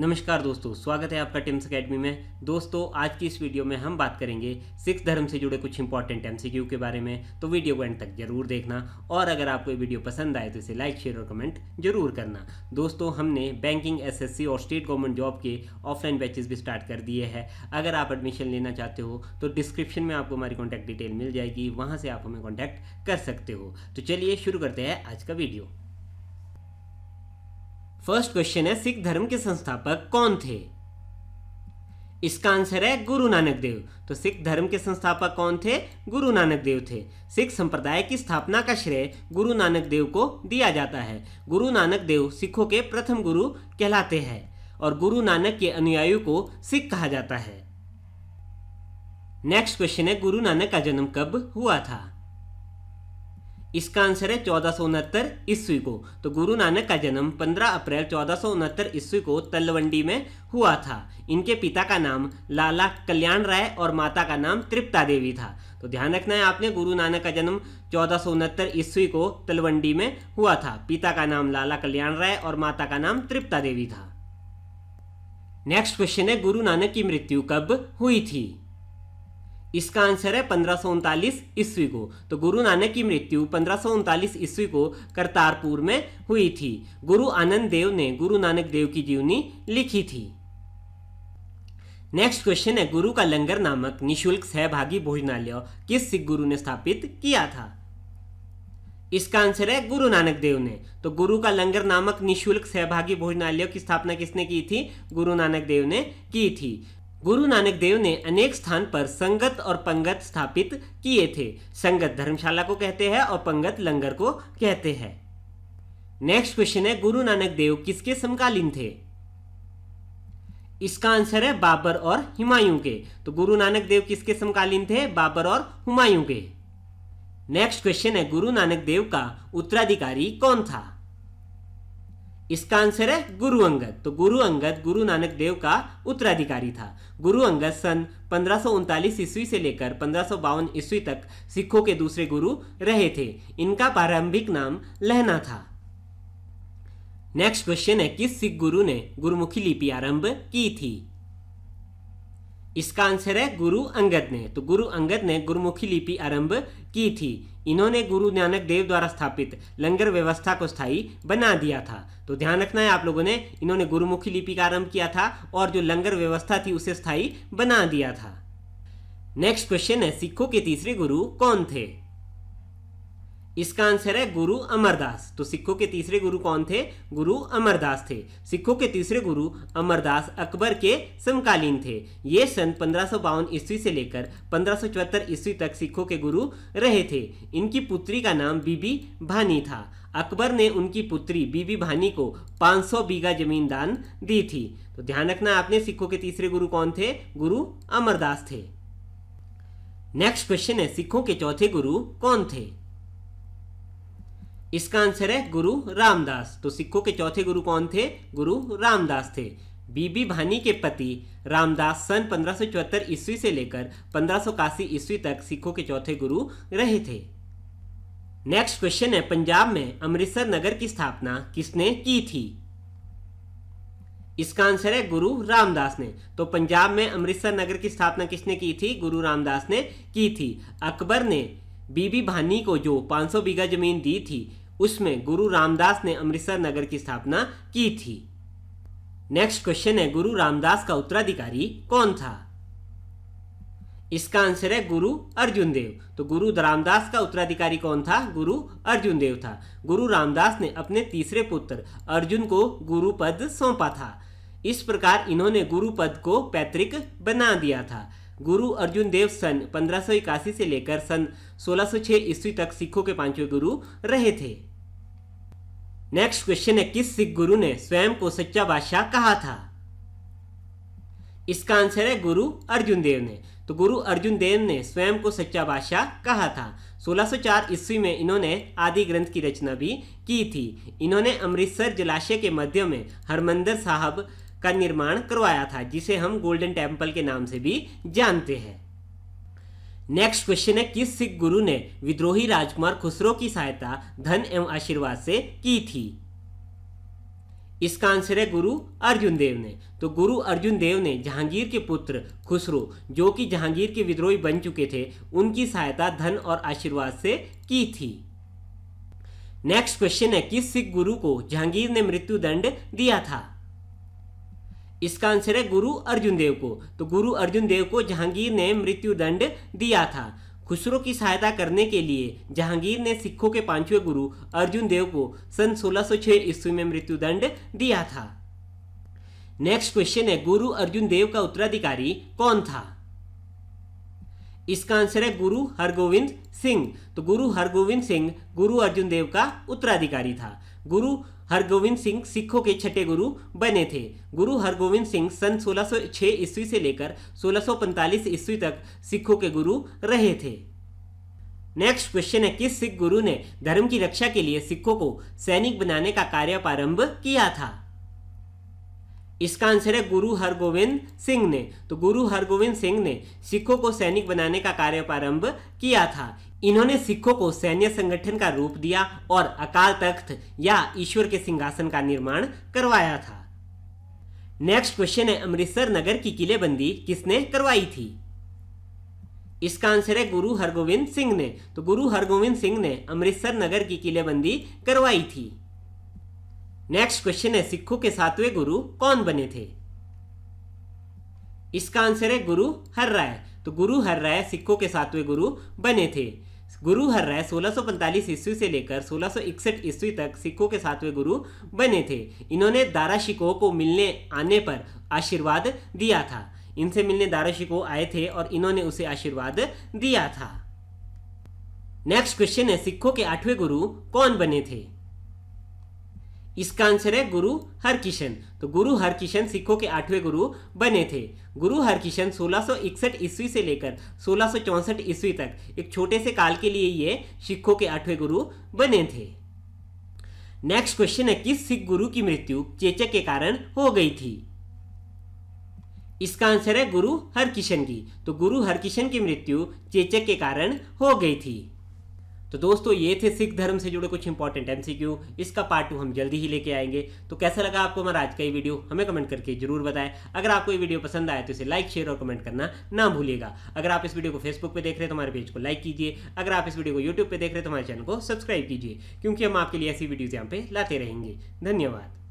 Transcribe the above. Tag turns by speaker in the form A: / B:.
A: नमस्कार दोस्तों स्वागत है आपका टिम्स अकेडमी में दोस्तों आज की इस वीडियो में हम बात करेंगे सिख धर्म से जुड़े कुछ इंपॉर्टेंट एमसीक्यू के बारे में तो वीडियो को एंड तक जरूर देखना और अगर आपको ये वीडियो पसंद आए तो इसे लाइक शेयर और कमेंट जरूर करना दोस्तों हमने बैंकिंग एस और स्टेट गवर्नमेंट जॉब के ऑफलाइन बैचेज भी स्टार्ट कर दिए हैं अगर आप एडमिशन लेना चाहते हो तो डिस्क्रिप्शन में आपको हमारी कॉन्टैक्ट डिटेल मिल जाएगी वहाँ से आप हमें कॉन्टैक्ट कर सकते हो तो चलिए शुरू करते हैं आज का वीडियो फर्स्ट क्वेश्चन है सिख धर्म के संस्थापक कौन थे इसका आंसर है गुरु नानक देव तो सिख धर्म के संस्थापक कौन थे गुरु नानक देव थे सिख संप्रदाय की स्थापना का श्रेय गुरु नानक देव को दिया जाता है गुरु नानक देव सिखों के प्रथम गुरु कहलाते हैं और गुरु नानक के अनुयायियों को सिख कहा जाता है नेक्स्ट क्वेश्चन है गुरु नानक का जन्म कब हुआ था इसका आंसर है चौदह सौ उनहत्तर ईस्वी को तो गुरु नानक का जन्म 15 अप्रैल चौदह सौ उनहत्तर ईस्वी को तलवंडी में हुआ था इनके पिता का नाम लाला कल्याण राय और माता का नाम तृप्ता देवी था तो ध्यान रखना है आपने गुरु नानक का जन्म चौदह सौ उनहत्तर ईस्वी को तलवंडी में हुआ था पिता का नाम लाला कल्याण राय और माता का नाम तृप्ता देवी था नेक्स्ट क्वेश्चन है गुरु नानक की मृत्यु कब हुई थी इसका आंसर है पंद्रह ईस्वी को तो गुरु नानक की मृत्यु पंद्रह ईस्वी को करतारपुर में हुई थी गुरु आनंद देव ने गुरु नानक देव की जीवनी लिखी थी नेक्स्ट क्वेश्चन है गुरु का लंगर नामक निशुल्क सहभागी भोजनालय किस सिख गुरु ने स्थापित किया था इसका आंसर है गुरु नानक देव ने तो गुरु का लंगर नामक निशुल्क सहभागी भोजनालय की स्थापना किसने की थी गुरु नानक देव ने की थी गुरु नानक देव ने अनेक स्थान पर संगत और पंगत स्थापित किए थे संगत धर्मशाला को कहते हैं और पंगत लंगर को कहते हैं नेक्स्ट क्वेश्चन है गुरु नानक देव किसके समकालीन थे इसका आंसर है बाबर और हुमायूं के तो गुरु नानक देव किसके समकालीन थे बाबर और हुमायूं के नेक्स्ट क्वेश्चन है गुरु नानक देव का उत्तराधिकारी कौन था इसका आंसर है गुरु अंगद तो गुरु अंगद गुरु नानक देव का उत्तराधिकारी था गुरु अंगद सन पंद्रह ईस्वी से लेकर पंद्रह ईस्वी तक सिखों के दूसरे गुरु रहे थे इनका प्रारंभिक नाम लहना था नेक्स्ट क्वेश्चन है किस सिख गुरु ने गुरुमुखी लिपि आरंभ की थी इसका आंसर है गुरु अंगद ने तो गुरु अंगद ने गुरुमुखी लिपि आरंभ की थी इन्होंने गुरु नानक देव द्वारा स्थापित लंगर व्यवस्था को स्थायी बना दिया था तो ध्यान रखना है आप लोगों ने इन्होंने गुरुमुखी लिपि का आरंभ किया था और जो लंगर व्यवस्था थी उसे स्थायी बना दिया था नेक्स्ट क्वेश्चन है सिखों के तीसरे गुरु कौन थे इसका आंसर है गुरु अमरदास तो सिखों के तीसरे गुरु कौन थे गुरु अमरदास थे सिखों के तीसरे गुरु अमरदास अकबर के समकालीन थे ये सन पंद्रह ईस्वी से लेकर पंद्रह ईस्वी तक सिखों के गुरु रहे थे इनकी पुत्री का नाम बीबी भानी था अकबर ने उनकी पुत्री बीबी भानी को 500 बीघा जमीन दान दी थी तो ध्यान रखना आपने सिखों के तीसरे गुरु कौन थे गुरु अमरदास थे नेक्स्ट क्वेश्चन है सिखों के चौथे गुरु कौन थे इसका आंसर है गुरु रामदास तो सिखों के चौथे गुरु कौन थे गुरु रामदास थे बीबी भानी के पति रामदास सन चौहत्तर ईस्वी से लेकर पंद्रह ईस्वी तक सिखों के चौथे गुरु रहे थे नेक्स्ट क्वेश्चन है पंजाब में अमृतसर नगर की स्थापना किसने की थी इसका आंसर है गुरु रामदास ने तो पंजाब में अमृतसर नगर की स्थापना किसने की थी गुरु रामदास ने की थी अकबर ने बीबी भानी को जो 500 बीघा जमीन दी थी उसमें गुरु रामदास ने अमृतसर नगर की स्थापना की थी नेक्स्ट क्वेश्चन है गुरु रामदास का उत्तराधिकारी कौन था इसका आंसर है गुरु अर्जुन देव तो गुरु रामदास का उत्तराधिकारी कौन था गुरु अर्जुन देव था गुरु रामदास ने अपने तीसरे पुत्र अर्जुन को गुरु पद सौंपा था इस प्रकार इन्होंने गुरु पद को पैतृक बना दिया था गुरु अर्जुन देव सन पंद्रह से लेकर सन 1606 ईस्वी तक सिखों के पांचवें गुरु रहे थे नेक्स्ट क्वेश्चन है किस सिख गुरु ने स्वयं को सच्चा बादशाह कहा था इसका आंसर है गुरु अर्जुन देव ने तो गुरु अर्जुन देव ने स्वयं को सच्चा बादशाह कहा था 1604 ईस्वी में इन्होंने आदि ग्रंथ की रचना भी की थी इन्होंने अमृतसर जलाशय के मध्य में हरमंदर साहब का निर्माण करवाया था जिसे हम गोल्डन टेम्पल के नाम से भी जानते हैं नेक्स्ट क्वेश्चन है किस सिख गुरु ने विद्रोही राजकुमार खुसरो की सहायता धन एवं आशीर्वाद से की थी इसका आंसर है गुरु अर्जुन देव ने तो गुरु अर्जुन देव ने जहांगीर के पुत्र खुसरो जो कि जहांगीर के विद्रोही बन चुके थे उनकी सहायता धन और आशीर्वाद से की थी नेक्स्ट क्वेश्चन है किस सिख गुरु को जहांगीर ने मृत्यु दंड दिया था इसका आंसर है गुरु अर्जुन देव को तो गुरु अर्जुन देव को जहांगीर ने मृत्यु दंड दिया था खुसरो की सहायता करने के लिए जहांगीर ने सिखों के पांचवें गुरु अर्जुन देव को सन 1606 ईस्वी में मृत्युदंड दिया था नेक्स्ट क्वेश्चन है गुरु अर्जुन देव का उत्तराधिकारी कौन था इसका आंसर है गुरु हरगोविंद सिंह तो गुरु हरगोविंद सिंह गुरु अर्जुन देव का उत्तराधिकारी था गुरु हरगोविंद सिंह सिखों के छठे गुरु बने थे गुरु हरगोविंद सिंह सन 1606 ईस्वी से लेकर 1645 ईस्वी तक सिखों के गुरु रहे थे नेक्स्ट क्वेश्चन है किस सिख गुरु ने धर्म की रक्षा के लिए सिखों को सैनिक बनाने का कार्य प्रारंभ किया था इसका आंसर है गुरु हरगोविंद सिंह ने तो गुरु हरगोविंद सिंह ने सिखों को सैनिक बनाने का कार्य प्रारंभ किया था इन्होंने सिखों को सैन्य संगठन का रूप दिया और अकाल तख्त या ईश्वर के सिंहासन का निर्माण करवाया था नेक्स्ट क्वेश्चन है अमृतसर नगर की किलेबंदी किसने करवाई थी इसका आंसर है गुरु हरगोविंद सिंह ने तो गुरु हरगोविंद सिंह ने अमृतसर नगर की किलेबंदी करवाई थी नेक्स्ट क्वेश्चन है सिखों के सातवें गुरु कौन बने थे इसका आंसर है गुरु हर राय तो गुरु हर राय सिखों के सातवें गुरु बने थे गुरु हर राय 1645 ईस्वी से लेकर 1661 ईस्वी तक सिखों के सातवें गुरु बने थे इन्होंने दारा शिकोह को मिलने आने पर आशीर्वाद दिया था इनसे मिलने दारा शिकोह आए थे और इन्होंने उसे आशीर्वाद दिया था नेक्स्ट क्वेश्चन है सिखों के आठवें गुरु कौन बने थे इसका आंसर है गुरु हरकिशन तो गुरु हरकिशन सिखों के आठवें गुरु बने थे गुरु हरकिशन 1661 ईस्वी से लेकर सोलह ईस्वी तक एक छोटे से काल के लिए ये सिखों के आठवें गुरु बने थे नेक्स्ट क्वेश्चन है किस सिख गुरु की मृत्यु चेचक के कारण हो गई थी इसका आंसर है गुरु हरकिशन की तो गुरु हरकिशन की मृत्यु चेचक के कारण हो गई थी तो दोस्तों ये थे सिख धर्म से जुड़े कुछ इंपॉर्टेंट एमसीक्यू इसका पार्ट टू हम जल्दी ही लेके आएंगे तो कैसा लगा आपको हमारा आज का ये वीडियो हमें कमेंट करके जरूर बताएं अगर आपको ये वीडियो पसंद आए तो इसे लाइक शेयर और कमेंट करना ना भूलिएगा अगर आप इस वीडियो को फेसबुक पर देख रहे हैं तो हमारे पेज को लाइक कीजिए अगर आप इस वीडियो को यूट्यूब पर देख रहे हैं तो हमारे चैनल को सब्सक्राइब कीजिए क्योंकि हम आपके लिए ऐसी वीडियोज़ यहाँ पे लाते रहेंगे धन्यवाद